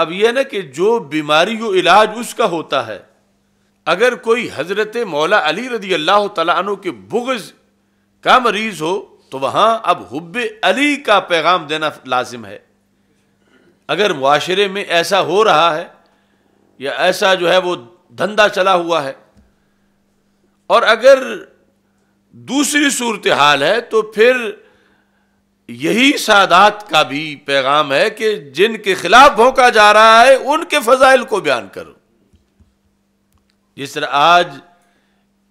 अब यह ना कि जो बीमारी हो इलाज उसका होता है अगर कोई हजरत मौला अली रजी अल्लाह तु के बुगज का मरीज हो तो वहां अब हुब अली का पैगाम देना लाजिम है अगर माशरे में ऐसा हो रहा है या ऐसा जो है वो धंधा चला हुआ है और अगर दूसरी सूरत हाल है तो फिर यही सादात का भी पैगाम है कि जिनके खिलाफ भोंका जा रहा है उनके फजाइल को बयान करो जिस तरह आज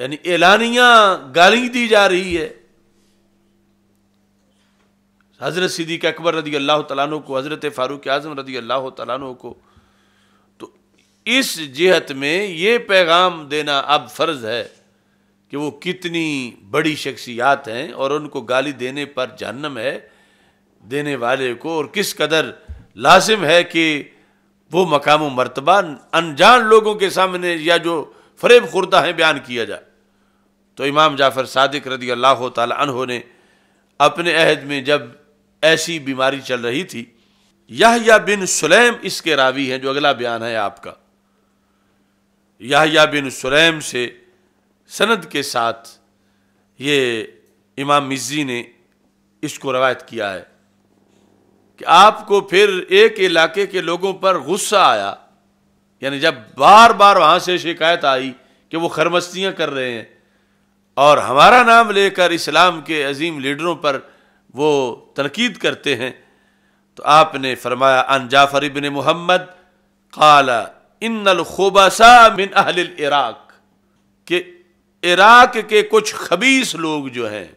यानी ऐलानिया गाली दी जा रही है हज़रत सिद्दीक अकबर रदी अल्लाह तु को हज़रत फ़ारूक आज़म रदी अल्लाह तु को तो इस जिहत में ये पैगाम देना अब फ़र्ज़ है कि वो कितनी बड़ी शख्सियात हैं और उनको गाली देने पर जहन्नम है देने वाले को और किस कदर लाजिम है कि वो मकाम मरतबा अनजान लोगों के सामने या जो फरेब खुर्दा हैं बयान किया जाए तो इमाम जाफ़र सादिक रदी अल्लाह तह ने अपने अहद में जब ऐसी बीमारी चल रही थी या बिन सुलेम इसके रावी हैं जो अगला बयान है आपका या बिन सुलेम से सनद के साथ ये इमाम मिज़ी ने इसको रवायत किया है कि आपको फिर एक इलाके के लोगों पर गुस्सा आया यानी जब बार बार वहाँ से शिकायत आई कि वो खरमस्तियाँ कर रहे हैं और हमारा नाम लेकर इस्लाम के अजीम लीडरों पर वो तनकीद करते हैं तो आपने फरमाया अन जाफर इबन मोहम्मद काला इन अलखोबासा मिन अहल इराक के इराक के कुछ खबीस लोग जो हैं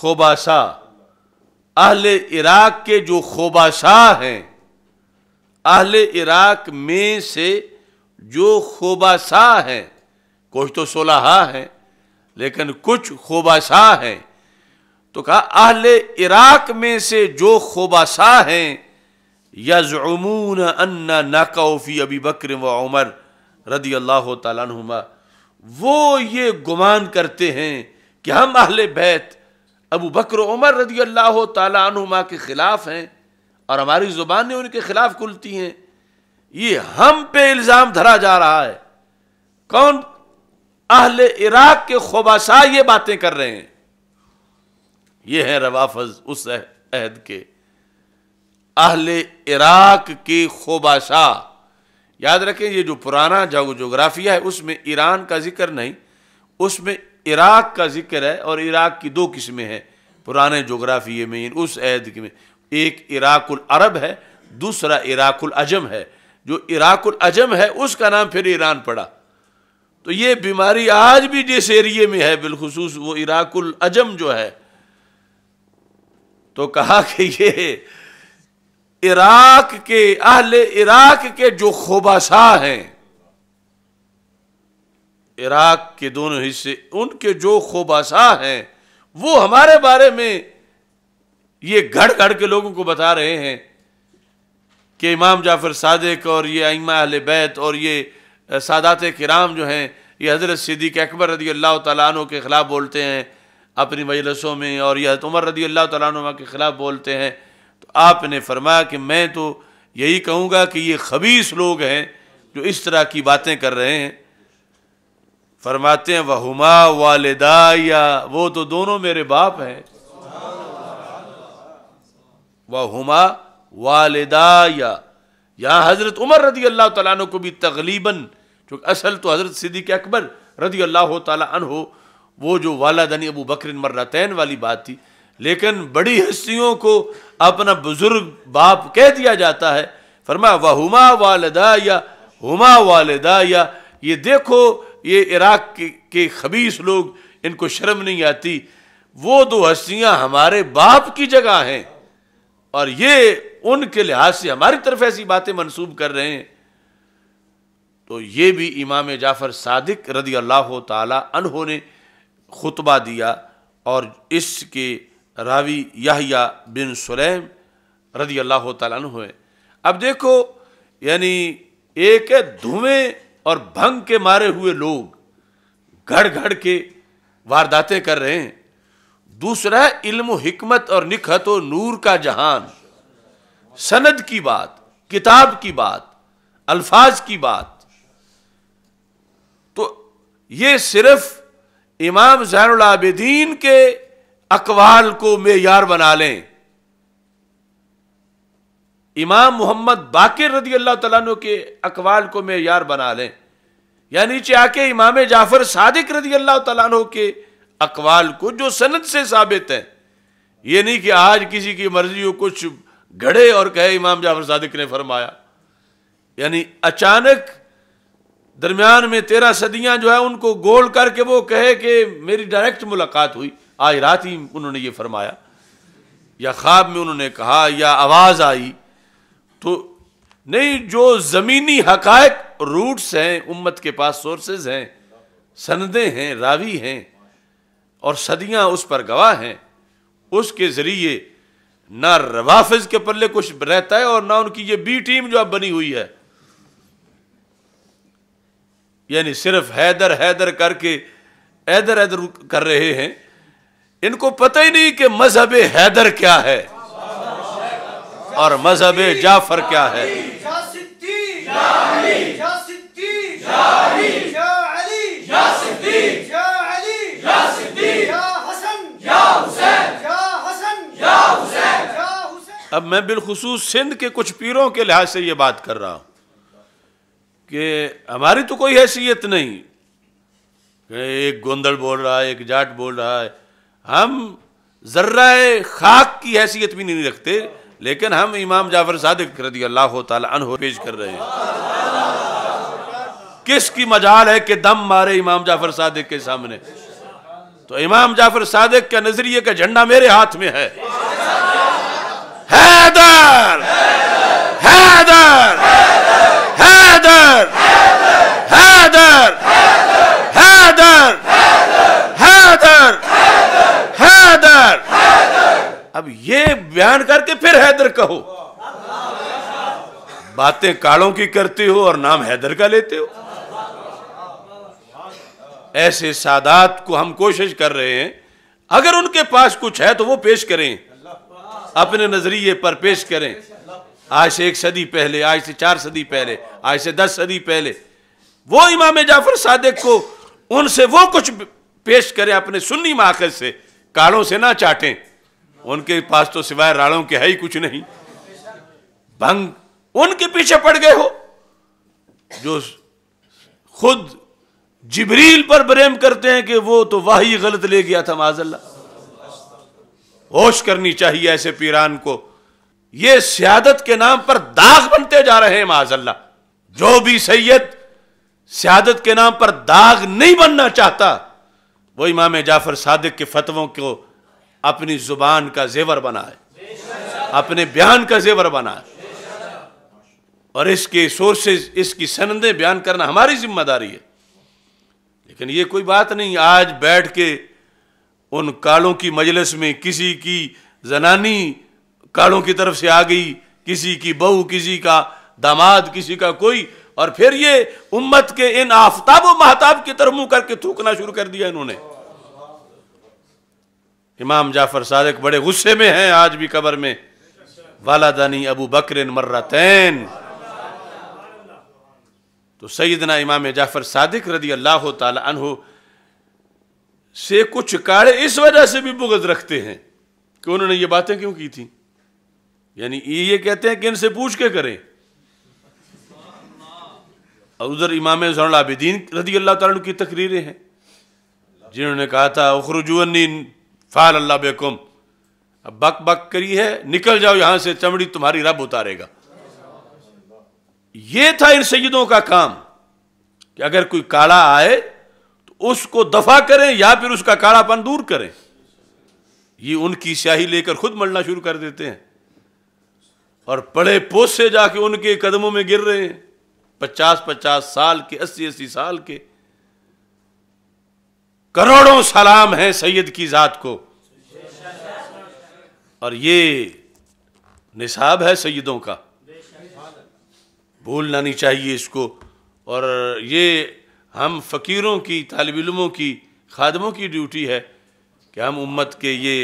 खोबासा अहले इराक के जो खोबासा हैं अहले इराक में से जो खोबासा हैं कुछ तो सोलहा हैं लेकिन कुछ खोबासा हैं तो कहा अहले इराक में से जो खोबासा हैं यजमून अन्ना नाकाउफी अबी बकर व उमर रदी अल्लाह तुमा वो ये गुमान करते हैं कि हम अहल बैत अबू बकर उमर रजी अल्लाह तुमा के ख़िलाफ़ हैं और हमारी ज़ुबानें उनके ख़िलाफ़ खुलती हैं ये हम पे इल्ज़ाम धरा जा रहा है कौन अहल इराक़ के खुबासा ये बातें कर रहे हैं ये है रवाफज उस अहद के अहल इराक़ के खुबाशा याद रखें ये जो पुराना जो जोग्राफिया है उसमें ईरान का जिक्र नहीं उसमें इराक का जिक्र है और इराक की दो किस्में हैं पुराने जोग्राफिए में उस ऐद में एक इराकुल अरब है दूसरा इराकुल अजम है जो इराकुल अजम है उसका नाम फिर ईरान पड़ा तो ये बीमारी आज भी जिस एरिए में है बिलखसूस वो इराकुल अजम जो है तो कहा कि ये इराक के अहले इराक के जो खोबाशाह हैं इराक के दोनों हिस्से उनके जो खुबाशा हैं वो हमारे बारे में ये घड़ घड़ के लोगों को बता रहे हैं कि इमाम जाफर सादिक और ये आइमा अहल बैत और ये सादात कराम जो हैं ये हज़रत सिद्दीक अकबर रदी अल्लाह तु के ख़िलाफ़ बोलते हैं अपनी मजलसों में और यह उमर रदी अल्लाह तु के ख़िलाफ़ बोलते हैं तो आपने फरमाया कि मैं तो यही कहूँगा कि ये खबीस लोग हैं जो इस तरह की बातें कर रहे हैं फरमाते हैं हुमा वालदा या वो तो दोनों मेरे बाप हैं वह हुमा वालदा या यहाँ हज़रत उमर रदी अल्लाह तु को भी तकलीबन चूँकि असल तो हज़रत सिद्दीक अकबर रदी अल्लाह हो वो जो वालदनी अबू बकर मर्रतैन वाली बात थी लेकिन बड़ी हस्तियों को अपना बुजुर्ग बाप कह दिया जाता है फरमा हुमा वालदा या हुमा वालदा या ये देखो ये इराक के, के खबीस लोग इनको शर्म नहीं आती वो दो हस्तियां हमारे बाप की जगह हैं और ये उनके लिहाज से हमारी तरफ ऐसी बातें मनसूब कर रहे हैं तो ये भी इमाम जाफ़र सादिक रदी अल्लाह तला खुतबा दिया और इसके रावी याहिया बिन सुलेम रदी अल्लाह तन है अब देखो यानी एक है धुएं और भंग के मारे हुए लोग घड़ घड़ के वारदातें कर रहे हैं दूसरा है इल्म हिकमत और निखत व नूर का जहान सनद की बात किताब की बात अल्फाज की बात तो ये सिर्फ इमाम जैनदीन आबदीन के अकवाल को मेयार बना लें इमाम मोहम्मद बाकिर रदी अल्लाह तु के अकवाल को मेयार बना लें या नीचे आके इमाम जाफर सादिक रदी अल्लाह तु के अकवाल को जो सनत से साबित है ये नहीं कि आज किसी की मर्जी हो कुछ घड़े और कहे इमाम जाफर सादिक ने फरमाया यानी अचानक दरमियान में तेरह सदियां जो है उनको गोल करके वो कहे कि मेरी डायरेक्ट मुलाकात हुई आज रात ही उन्होंने ये फरमाया या ख्वाब में उन्होंने कहा या आवाज़ आई तो नहीं जो ज़मीनी हकायक रूट्स हैं उम्मत के पास सोर्सेज हैं सनदें हैं रावी हैं और सदियां उस पर गवाह हैं उसके ज़रिए ना रवाफिज के पल्ले कुछ रहता है और ना उनकी ये बी टीम जो अब बनी हुई है यानी सिर्फ हैदर हैदर करके ऐदर ऐदर कर रहे हैं इनको पता ही नहीं कि मजहब हैदर क्या है और मजहब जाफर क्या है अब मैं बिलखसूस सिंध के कुछ पीरों के लिहाज से ये बात कर रहा हूं कि हमारी तो कोई हैसियत नहीं एक गोंदल बोल रहा है एक जाट बोल रहा है हम जर्रा खाक की हैसियत भी नहीं रखते लेकिन हम इमाम जाफर सादिक रदी अल्लाह तहो पेश कर रहे हैं किसकी मजाल है कि दम मारे इमाम जाफर सादिक के सामने तो इमाम जाफर सादिक के नजरिए का झंडा मेरे हाथ में है हैदर हैदर अब ये बयान करके फिर हैदर कहो बातें कालों की करते हो और नाम हैदर का लेते हो ऐसे सादात को हम कोशिश कर रहे हैं अगर उनके पास कुछ है तो वो पेश करें अपने नजरिए पर पेश करें आज से एक सदी पहले आज से चार सदी पहले आज से दस सदी पहले वो इमाम जाफर सादिक को उनसे वो कुछ पेश करें अपने सुन्नी माखज से कालों से ना चाटें उनके पास तो सिवाय राणों के है ही कुछ नहीं भंग उनके पीछे पड़ गए हो जो खुद जिबरील पर ब्रेम करते हैं कि वो तो वाही गलत ले गया था माजल्ला होश करनी चाहिए ऐसे पीरान को ये सियादत के नाम पर दाग बनते जा रहे हैं माजल्ला जो भी सैयद सियादत के नाम पर दाग नहीं बनना चाहता वो इमाम जाफर सादिक के फतवों को अपनी जुबान का जेवर बनाए अपने बयान का जेवर बनाए और इसके सोर्सेज इसकी सनदें बयान करना हमारी जिम्मेदारी है लेकिन ये कोई बात नहीं आज बैठ के उन कालों की मजलिस में किसी की जनानी कालों की तरफ से आ गई किसी की बहू किसी का दामाद किसी का कोई और फिर ये उम्मत के इन आफ्ताब महताब की तरफ मुंह करके थूकना शुरू कर दिया इन्होंने इमाम जाफर सादक बड़े गुस्से में हैं आज भी कबर में वालादानी अबू बकर मर्रतैन तो सईदना इमाम जाफर सादिक रदी अल्लाह तहो से कुछ काड़े इस वजह से भी भुगत रखते हैं कि उन्होंने ये बातें क्यों की थी यानी ये कहते हैं कि इनसे पूछ के करें और उधर इमाम जनलाबिदीन रदी अल्लाह तु की तकरीरें हैं जिन्होंने कहा था उखरुजुअन फ़ाल अल्लाह बेकुम अब बक बक करी है निकल जाओ यहां से चमड़ी तुम्हारी रब उतारेगा यह था इन सैदों का काम कि अगर कोई काला आए तो उसको दफा करें या फिर उसका कालापन दूर करें ये उनकी स्याही लेकर खुद मलना शुरू कर देते हैं और पड़े पोस से जाके उनके कदमों में गिर रहे हैं पचास पचास साल के अस्सी अस्सी साल के करोड़ों सलाम है सैयद की ज़ात को और ये निसाब है सैदों का भूलना नहीं चाहिए इसको और ये हम फ़कीरों की तालब की खादमों की ड्यूटी है कि हम उम्मत के ये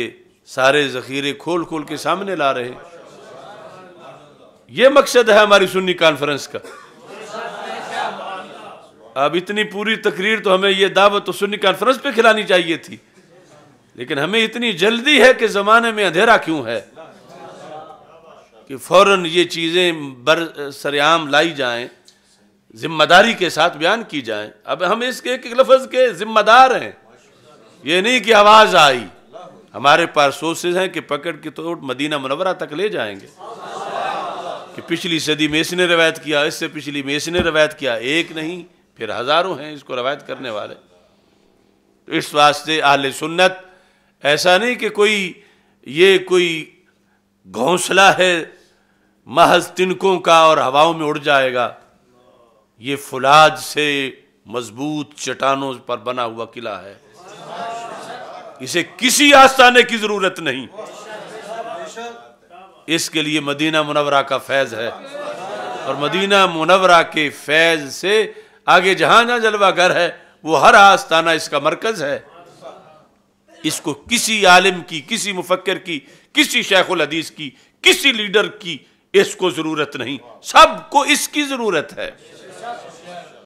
सारे ज़ख़ीरे खोल खोल के सामने ला रहे हैं ये मकसद है हमारी सुन्नी कॉन्फ्रेंस का अब इतनी पूरी तकरीर तो हमें यह दावत तो सुन्नी कॉन्फ्रेंस पे खिलानी चाहिए थी लेकिन हमें इतनी जल्दी है कि ज़माने में अंधेरा क्यों है कि फौरन ये चीज़ें बर सरेआम लाई जाए जिम्मेदारी के साथ बयान की जाए अब हम इसके एक लफज के ज़िम्मेदार हैं ये नहीं कि आवाज़ आई हमारे पास सोर्सेज हैं कि पकड़ के तो मदीना मुनवरा तक ले जाएंगे कि पिछली सदी में इसने रवायत किया इससे पिछली में इसने रवायत किया एक नहीं फिर हज़ारों हैं इसको रवायत करने वाले तो इस वास्ते आल सुन्नत ऐसा नहीं कि कोई ये कोई घोंसला है महज तिनकों का और हवाओं में उड़ जाएगा ये फुलाद से मजबूत चट्टानों पर बना हुआ किला है इसे किसी आस्थाने की जरूरत नहीं इसके लिए मदीना मुनवरा का फैज़ है और मदीना मुनवरा के फैज़ से आगे जहां जहां घर है वो हर आस्थाना इसका मरकज है इसको किसी आलिम की किसी मुफक्र की किसी शेखुल हदीस की किसी लीडर की इसको जरूरत नहीं सबको इसकी जरूरत है